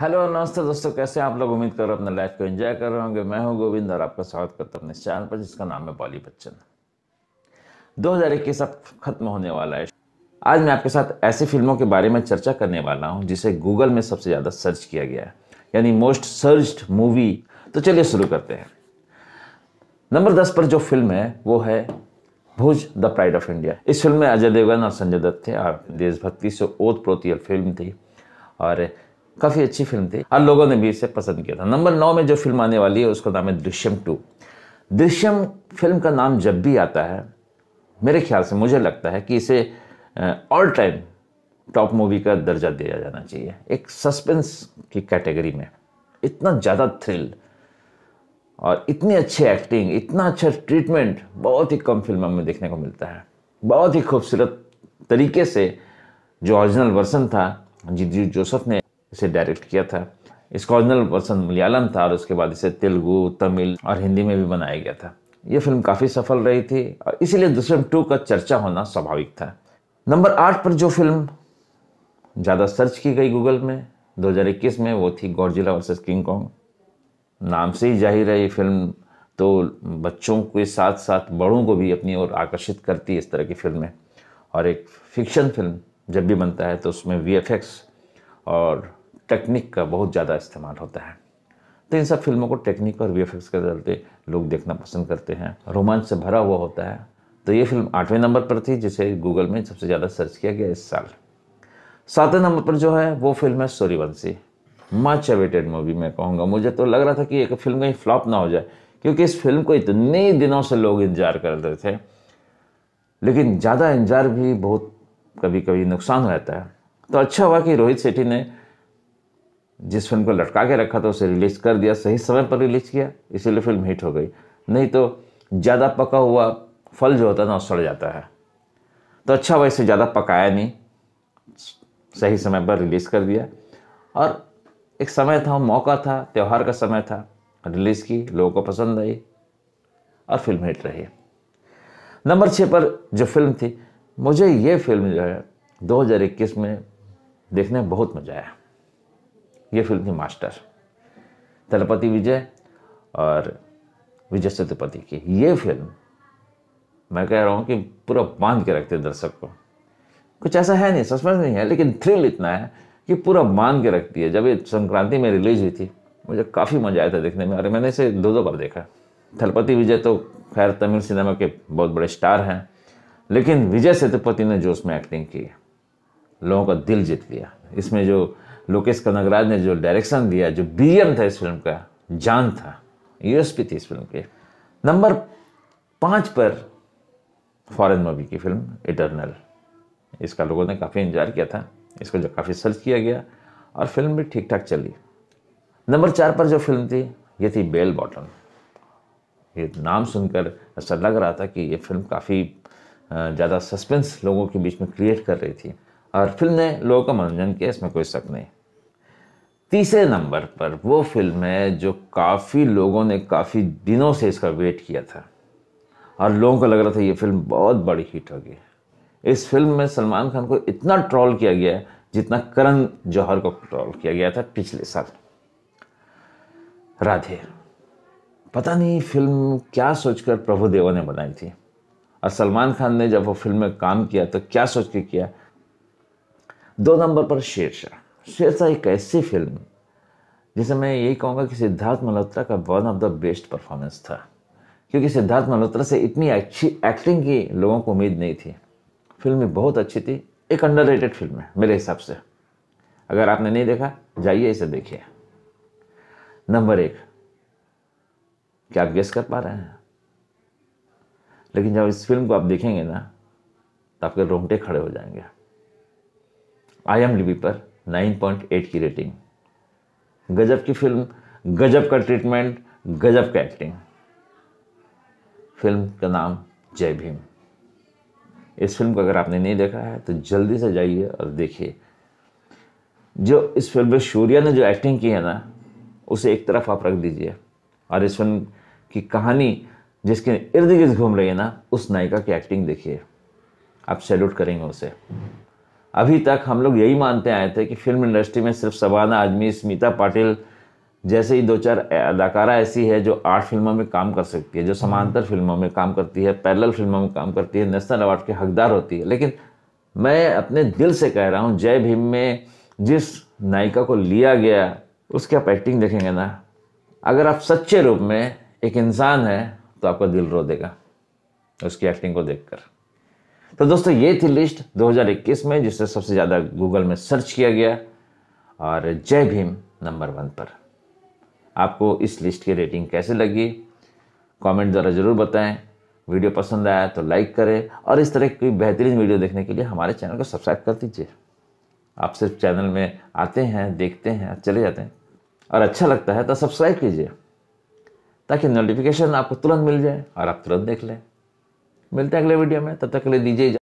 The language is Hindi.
हेलो नमस्ते दोस्तों कैसे आप लोग उम्मीद करो अपने लाइफ को एंजॉय कर रहे होंगे मैं हूं गोविंद और आपका स्वागत करता हूं अपने चैनल पर जिसका नाम है बॉली बच्चन 2021 अब खत्म होने वाला है आज मैं आपके साथ ऐसी फिल्मों के बारे में चर्चा करने वाला हूं जिसे गूगल में सबसे ज़्यादा सर्च किया गया है यानी मोस्ट सर्च्ड मूवी तो चलिए शुरू करते हैं नंबर दस पर जो फिल्म है वो है Bhuj the pride of India इस फिल्म में अजय देवगन और संजय दत्त थे और देशभक्ति से ओत प्रोतियल फिल्म थी और काफ़ी अच्छी फिल्म थी हर लोगों ने भी इसे पसंद किया था नंबर नौ में जो फिल्म आने वाली है उसका नाम है दृश्यम टू दृश्यम फिल्म का नाम जब भी आता है मेरे ख्याल से मुझे लगता है कि इसे ऑल टाइम टॉप मूवी का दर्जा दिया जाना चाहिए एक सस्पेंस की कैटेगरी में इतना ज़्यादा थ्रिल और इतनी अच्छी एक्टिंग इतना अच्छा ट्रीटमेंट बहुत ही कम फिल्मों में देखने को मिलता है बहुत ही खूबसूरत तरीके से जो ओरिजिनल वर्सन था जी जोसफ ने इसे डायरेक्ट किया था इसका ओरिजिनल वर्सन मलयालम था और उसके बाद इसे तेलुगु तमिल और हिंदी में भी बनाया गया था यह फिल्म काफ़ी सफल रही थी और इसीलिए दूसरे टू का चर्चा होना स्वाभाविक था नंबर आठ पर जो फिल्म ज़्यादा सर्च की गई गूगल में 2021 में वो थी गौरजिला वर्सेस किंग कॉन्ग नाम से ही जाहिर है ये फिल्म तो बच्चों के साथ साथ बड़ों को भी अपनी ओर आकर्षित करती है इस तरह की फिल्में और एक फिक्शन फिल्म जब भी बनता है तो उसमें वी और टेक्निक का बहुत ज़्यादा इस्तेमाल होता है तो इन सब फिल्मों को टेक्निक और वी के चलते लोग देखना पसंद करते हैं रोमांच से भरा हुआ होता है तो ये फिल्म आठवें नंबर पर थी जिसे गूगल में सबसे ज़्यादा सर्च किया गया इस साल सातवें नंबर पर जो है वो फिल्म है सूर्यवंशी मच अवेटेड मूवी मैं कहूँगा मुझे तो लग रहा था कि एक फिल्म कहीं फ्लॉप ना हो जाए क्योंकि इस फिल्म को इतने दिनों से लोग इंतजार कर रहे थे लेकिन ज़्यादा इंतजार भी बहुत कभी कभी नुकसान रहता है तो अच्छा हुआ कि रोहित सेठी ने जिस फिल्म को लटका के रखा था उसे रिलीज़ कर दिया सही समय पर रिलीज़ किया इसीलिए फिल्म हिट हो गई नहीं तो ज़्यादा पका हुआ फल जो होता है ना सड़ जाता है तो अच्छा वैसे ज़्यादा पकाया नहीं सही समय पर रिलीज़ कर दिया और एक समय था मौका था त्यौहार का समय था रिलीज़ की लोगों को पसंद आई और फिल्म हिट रही नंबर छः पर जो फिल्म थी मुझे ये फिल्म जो है दो में देखने में बहुत मज़ा आया ये फिल्म थी मास्टर दलपति विजय और विजय सेतुपति की ये फिल्म मैं कह रहा हूँ कि पूरा बांध के रखते दर्शक को कुछ ऐसा है नहीं सस्पेंस नहीं है लेकिन थ्रिल इतना है कि पूरा बांध के रखती है जब ये संक्रांति में रिलीज हुई थी मुझे काफ़ी मज़ा आया था देखने में अरे मैंने इसे दो दो बार देखा थलपति विजय तो खैर तमिल सिनेमा के बहुत बड़े स्टार हैं लेकिन विजय सेतुपति ने जो उसमें एक्टिंग की लोगों का दिल जीत लिया इसमें जो लोकेश कनगराज ने जो डायरेक्शन दिया जो बीएम था इस फिल्म का जान था यूएसपी थी इस फिल्म के नंबर पाँच पर फॉरेन मूवी की फिल्म इटरनल इसका लोगों ने काफ़ी इंतजार किया था इसको जो काफ़ी सर्च किया गया और फिल्म भी ठीक ठाक चली नंबर चार पर जो फिल्म थी ये थी बेल बॉटम ये नाम सुनकर ऐसा लग रहा था कि ये फिल्म काफ़ी ज़्यादा सस्पेंस लोगों के बीच में क्रिएट कर रही थी और ने लोगों का मनोरंजन किया इसमें कोई शक नहीं तीसरे नंबर पर वो फिल्म है जो काफ़ी लोगों ने काफ़ी दिनों से इसका वेट किया था और लोगों को लग रहा था ये फिल्म बहुत बड़ी हिट होगी इस फिल्म में सलमान खान को इतना ट्रॉल किया गया जितना करण जौहर को ट्रॉल किया गया था पिछले साल राधे पता नहीं फिल्म क्या सोचकर प्रभु देवा ने बनाई थी और सलमान खान ने जब वो फिल्म में काम किया तो क्या सोच के किया दो नंबर पर शेरशाह शेरशाह एक ऐसी फिल्म जिसे मैं यही कहूँगा कि सिद्धार्थ मल्होत्रा का one of the best performance था क्योंकि सिद्धार्थ मल्होत्रा से इतनी अच्छी एक्टिंग की लोगों को उम्मीद नहीं थी फिल्म बहुत अच्छी थी एक अंडर फिल्म है मेरे हिसाब से अगर आपने नहीं देखा जाइए इसे देखिए नंबर एक क्या आप गेस कर पा रहे हैं लेकिन जब इस फिल्म को आप देखेंगे ना तो आपके रोंगटे खड़े हो जाएंगे आई एम लिबी पर 9.8 की रेटिंग गजब की फिल्म गजब का ट्रीटमेंट गजब का एक्टिंग फिल्म का नाम जय भीम इस फिल्म को अगर आपने नहीं देखा है तो जल्दी से जाइए और देखिए जो इस फिल्म में शूर्या ने जो एक्टिंग की है ना उसे एक तरफ आप रख दीजिए और इस फिल्म की कहानी जिसके इर्द गिर्द घूम रही है ना उस नायिका की एक्टिंग देखिए आप सैल्यूट करेंगे उसे अभी तक हम लोग यही मानते आए थे कि फिल्म इंडस्ट्री में सिर्फ सबाना आजमी स्मिता पाटिल जैसे ही दो चार अदाकारा ऐसी है जो आठ फिल्मों में काम कर सकती है जो समांतर फिल्मों में काम करती है पैरल फिल्मों में काम करती है नेशनल अवार्ड के हकदार होती है लेकिन मैं अपने दिल से कह रहा हूँ जय भीम में जिस नायिका को लिया गया उसकी आप एक्टिंग देखेंगे ना अगर आप सच्चे रूप में एक इंसान है तो आपका दिल रो देगा उसकी एक्टिंग को देखकर तो दोस्तों ये थी लिस्ट 2021 में जिसे सबसे ज़्यादा गूगल में सर्च किया गया और जय भीम नंबर वन पर आपको इस लिस्ट की रेटिंग कैसे लगी कमेंट द्वारा ज़रूर बताएं वीडियो पसंद आया तो लाइक करें और इस तरह की बेहतरीन वीडियो देखने के लिए हमारे चैनल को सब्सक्राइब कर दीजिए आप सिर्फ चैनल में आते हैं देखते हैं चले जाते हैं और अच्छा लगता है तो सब्सक्राइब कीजिए ताकि नोटिफिकेशन आपको तुरंत मिल जाए और आप तुरंत देख लें मिलते हैं अगले वीडियो में तब तक के लिए दीजिए